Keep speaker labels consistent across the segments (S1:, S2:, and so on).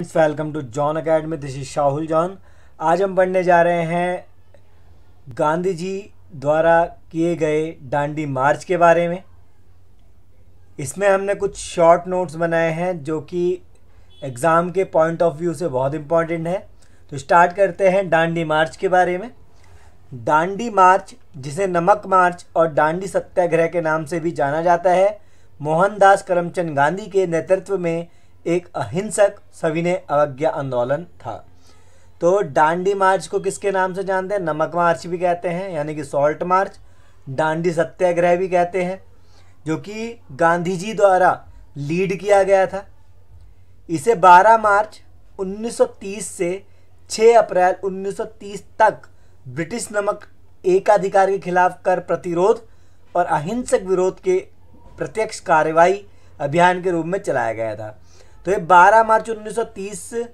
S1: friends welcome to John academy this is Shahul John आज हम पढ़ने जा रहे हैं गांधी जी द्वारा किए गए डांडी मार्च के बारे में इसमें हमने कुछ शॉर्ट नोट्स बनाए हैं जो कि एग्ज़ाम के पॉइंट ऑफ व्यू से बहुत इम्पॉर्टेंट है तो स्टार्ट करते हैं डांडी मार्च के बारे में डांडी मार्च जिसे नमक मार्च और डांडी सत्याग्रह के नाम से भी जाना जाता है मोहनदास करमचंद गांधी के नेतृत्व में एक अहिंसक सविनय अवज्ञा आंदोलन था तो डांडी मार्च को किसके नाम से जानते हैं नमक मार्च भी कहते हैं यानी कि सॉल्ट मार्च डांडी सत्याग्रह भी कहते हैं जो कि गांधी जी द्वारा लीड किया गया था इसे 12 मार्च 1930 से 6 अप्रैल 1930 तक ब्रिटिश नमक एकाधिकार के खिलाफ कर प्रतिरोध और अहिंसक विरोध के प्रत्यक्ष कार्रवाई अभियान के रूप में चलाया गया था तो ये 12 मार्च 1930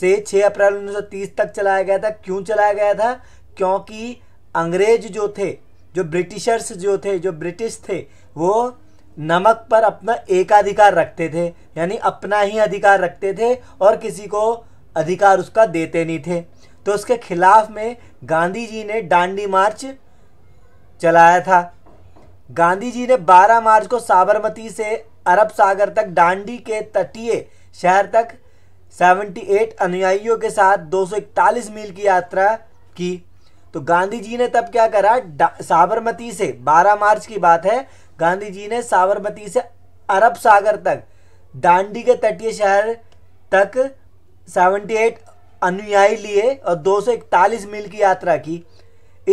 S1: से 6 अप्रैल 1930 तक चलाया गया था क्यों चलाया गया था क्योंकि अंग्रेज जो थे जो ब्रिटिशर्स जो थे जो ब्रिटिश थे वो नमक पर अपना एकाधिकार रखते थे यानी अपना ही अधिकार रखते थे और किसी को अधिकार उसका देते नहीं थे तो उसके खिलाफ में गांधी जी ने डांडी मार्च चलाया था गांधी जी ने 12 मार्च को साबरमती से अरब सागर तक डांडी के तटीय शहर तक 78 अनुयायियों के साथ 241 मील की यात्रा की तो गांधी जी ने तब क्या करा साबरमती से 12 मार्च की बात है गांधी जी ने साबरमती से अरब सागर तक डांडी के तटीय शहर तक 78 अनुयायी लिए और 241 मील की यात्रा की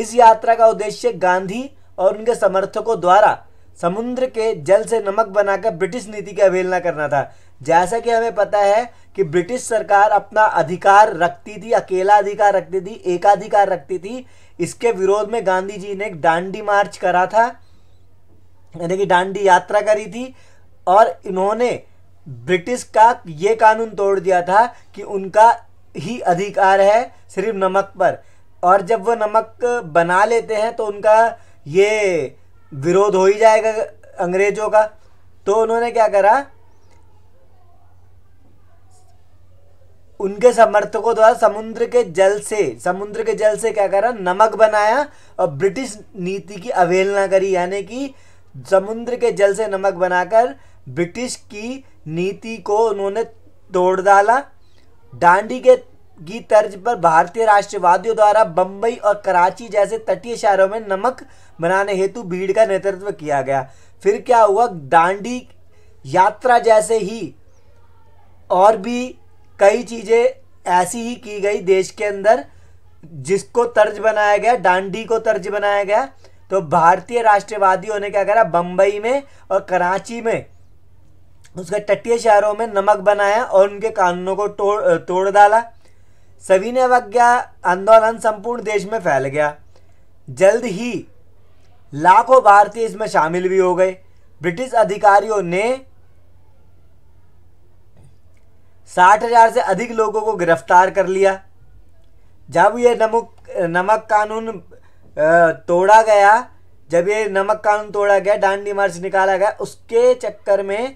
S1: इस यात्रा का उद्देश्य गांधी और उनके समर्थकों द्वारा समुद्र के जल से नमक बनाकर ब्रिटिश नीति की अवहेलना करना था जैसा कि हमें पता है कि ब्रिटिश सरकार अपना अधिकार रखती थी अकेला अधिकार रखती थी एकाधिकार रखती थी इसके विरोध में गांधी जी ने एक डांडी मार्च करा था यानी कि डांडी यात्रा करी थी और इन्होंने ब्रिटिश का ये कानून तोड़ दिया था कि उनका ही अधिकार है सिर्फ नमक पर और जब वो नमक बना लेते हैं तो उनका ये विरोध हो ही जाएगा अंग्रेजों का तो उन्होंने क्या करा उनके समर्थकों द्वारा समुद्र के जल से समुद्र के जल से क्या करा नमक बनाया और ब्रिटिश नीति की अवहेलना करी यानी कि समुद्र के जल से नमक बनाकर ब्रिटिश की नीति को उन्होंने तोड़ डाला डांडी के की तर्ज पर भारतीय राष्ट्रवादियों द्वारा बम्बई और कराची जैसे तटीय शहरों में नमक बनाने हेतु भीड़ का नेतृत्व किया गया फिर क्या हुआ दांडी यात्रा जैसे ही और भी कई चीज़ें ऐसी ही की गई देश के अंदर जिसको तर्ज बनाया गया डांडी को तर्ज बनाया गया तो भारतीय राष्ट्रवादियों ने क्या करा बम्बई में और कराची में उसके तटीय शहरों में नमक बनाया और उनके कानूनों को तोड़ तोड़ डाला सविनय अवज्ञा आंदोलन संपूर्ण देश में फैल गया जल्द ही लाखों भारतीय इसमें शामिल भी हो गए ब्रिटिश अधिकारियों ने साठ हजार से अधिक लोगों को गिरफ्तार कर लिया जब ये नमक नमक कानून तोड़ा गया जब ये नमक कानून तोड़ा गया डांडी मार्च निकाला गया उसके चक्कर में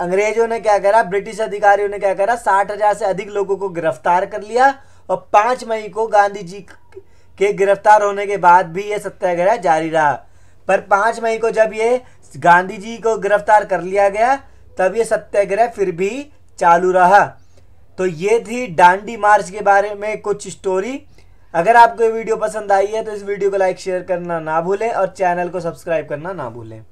S1: अंग्रेजों ने क्या करा ब्रिटिश अधिकारियों ने क्या करा साठ हजार से अधिक लोगों को गिरफ्तार कर लिया और पाँच मई को गांधी जी के गिरफ्तार होने के बाद भी ये सत्याग्रह जारी रहा पर पाँच मई को जब ये गांधी जी को गिरफ्तार कर लिया गया तब ये सत्याग्रह फिर भी चालू रहा तो ये थी डांडी मार्च के बारे में कुछ स्टोरी अगर आपको ये वीडियो पसंद आई है तो इस वीडियो को लाइक शेयर करना ना भूलें और चैनल को सब्सक्राइब करना ना भूलें